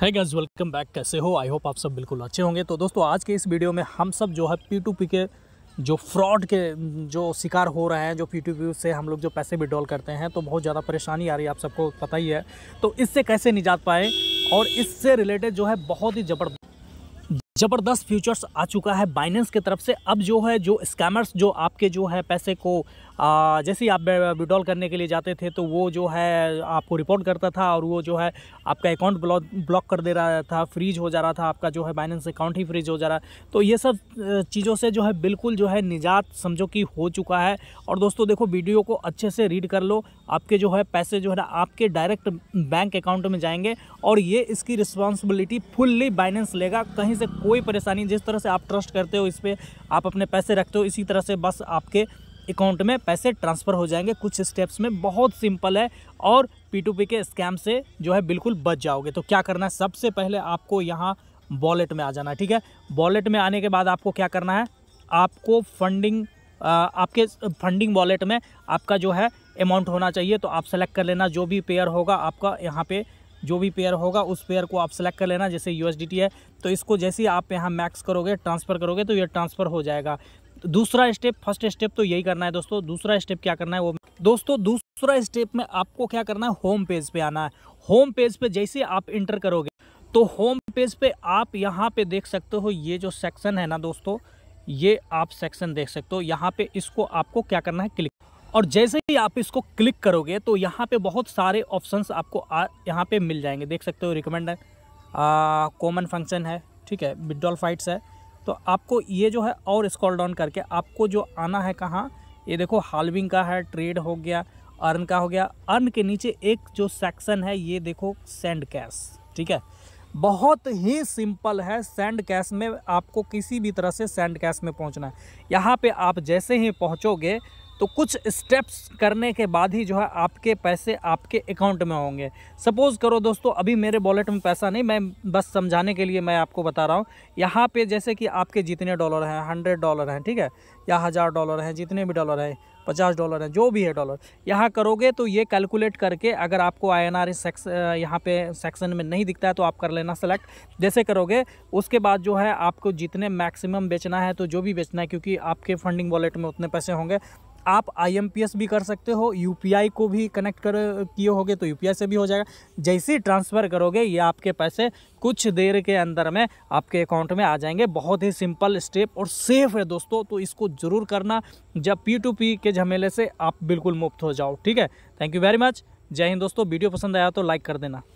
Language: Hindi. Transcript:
है गाइस वेलकम बैक कैसे हो आई होप आप सब बिल्कुल अच्छे होंगे तो दोस्तों आज के इस वीडियो में हम सब जो है पी टू पी के जो फ्रॉड के जो शिकार हो रहे हैं जो पी टू पी से हम लोग जो पैसे विड्रॉल करते हैं तो बहुत ज़्यादा परेशानी आ रही है आप सबको पता ही है तो इससे कैसे निजात पाए और इससे रिलेटेड जो है बहुत ही ज़बरदस्त ज़बरदस्त फ्यूचर्स आ चुका है बाइनेंस की तरफ से अब जो है जो स्कैमर्स जो आपके जो है पैसे को जैसे ही आप विड्रॉल करने के लिए जाते थे तो वो जो है आपको रिपोर्ट करता था और वो जो है आपका अकाउंट ब्लॉक ब्लॉक कर दे रहा था फ्रीज हो जा रहा था आपका जो है बाइनेंस अकाउंट ही फ्रीज हो जा रहा है तो ये सब चीज़ों से जो है बिल्कुल जो है निजात समझो कि हो चुका है और दोस्तों देखो वीडियो को अच्छे से रीड कर लो आपके जो है पैसे जो है ना आपके डायरेक्ट बैंक अकाउंट में जाएंगे और ये इसकी रिस्पॉन्सिबिलिटी फुल्ली बाइनेंस लेगा कहीं से कोई परेशानी जिस तरह से आप ट्रस्ट करते हो इस पर आप अपने पैसे रखते हो इसी तरह से बस आपके अकाउंट में पैसे ट्रांसफ़र हो जाएंगे कुछ स्टेप्स में बहुत सिंपल है और पी टू पी के स्कैम से जो है बिल्कुल बच जाओगे तो क्या करना है सबसे पहले आपको यहाँ वॉलेट में आ जाना है ठीक है वॉलेट में आने के बाद आपको क्या करना है आपको फंडिंग आपके फंडिंग वॉलेट में आपका जो है अमाउंट होना चाहिए तो आप सेलेक्ट कर लेना जो भी पेयर होगा आपका यहाँ पे जो भी पेयर होगा उस पेयर को आप सेलेक्ट कर लेना जैसे यू है तो इसको जैसे ही आप यहाँ मैक्स करोगे ट्रांसफ़र करोगे तो ये ट्रांसफ़र हो जाएगा दूसरा स्टेप फर्स्ट स्टेप तो यही करना है दोस्तों दूसरा स्टेप क्या करना है वो दोस्तों दूसरा स्टेप में आपको क्या करना है होम पेज पे आना है होम पेज पे जैसे आप इंटर करोगे तो होम पेज पे आप यहाँ पे देख सकते हो ये जो सेक्शन है ना दोस्तों ये आप सेक्शन देख सकते हो यहाँ पे इसको आपको क्या करना है क्लिक और जैसे ही आप इसको क्लिक करोगे तो यहाँ पे बहुत सारे ऑप्शंस आपको यहाँ पे मिल जाएंगे देख सकते हो रिकमेंड है कॉमन फंक्शन है ठीक है विड्रॉल फाइट्स है तो आपको ये जो है और स्कॉल डाउन करके आपको जो आना है कहाँ ये देखो हालविंग का है ट्रेड हो गया अर्न का हो गया अर्न के नीचे एक जो सेक्शन है ये देखो सेंड कैश ठीक है बहुत ही सिंपल है सेंड कैश में आपको किसी भी तरह से सेंड कैश में पहुंचना है यहाँ पे आप जैसे ही पहुंचोगे तो कुछ स्टेप्स करने के बाद ही जो है आपके पैसे आपके अकाउंट में होंगे सपोज़ करो दोस्तों अभी मेरे वॉलेट में पैसा नहीं मैं बस समझाने के लिए मैं आपको बता रहा हूँ यहाँ पे जैसे कि आपके जितने डॉलर हैं हंड्रेड डॉलर हैं ठीक है या हज़ार डॉलर हैं जितने भी डॉलर हैं पचास डॉलर हैं जो भी है डॉलर यहाँ करोगे तो ये कैलकुलेट करके अगर आपको आई एन आर यहाँ पे सेक्शन में नहीं दिखता है तो आप कर लेना सेलेक्ट जैसे करोगे उसके बाद जो है आपको जितने मैक्सिमम बेचना है तो जो भी बेचना है क्योंकि आपके फंडिंग वॉलेट में उतने पैसे होंगे आप आईएमपीएस भी कर सकते हो यूपीआई को भी कनेक्ट कर किए होगे तो यूपीआई से भी हो जाएगा जैसे ही ट्रांसफ़र करोगे ये आपके पैसे कुछ देर के अंदर में आपके अकाउंट में आ जाएंगे बहुत ही सिंपल स्टेप और सेफ़ है दोस्तों तो इसको ज़रूर करना जब पी टू पी के झमेले से आप बिल्कुल मुफ्त हो जाओ ठीक है थैंक यू वेरी मच जय हिंद दोस्तों वीडियो पसंद आया तो लाइक कर देना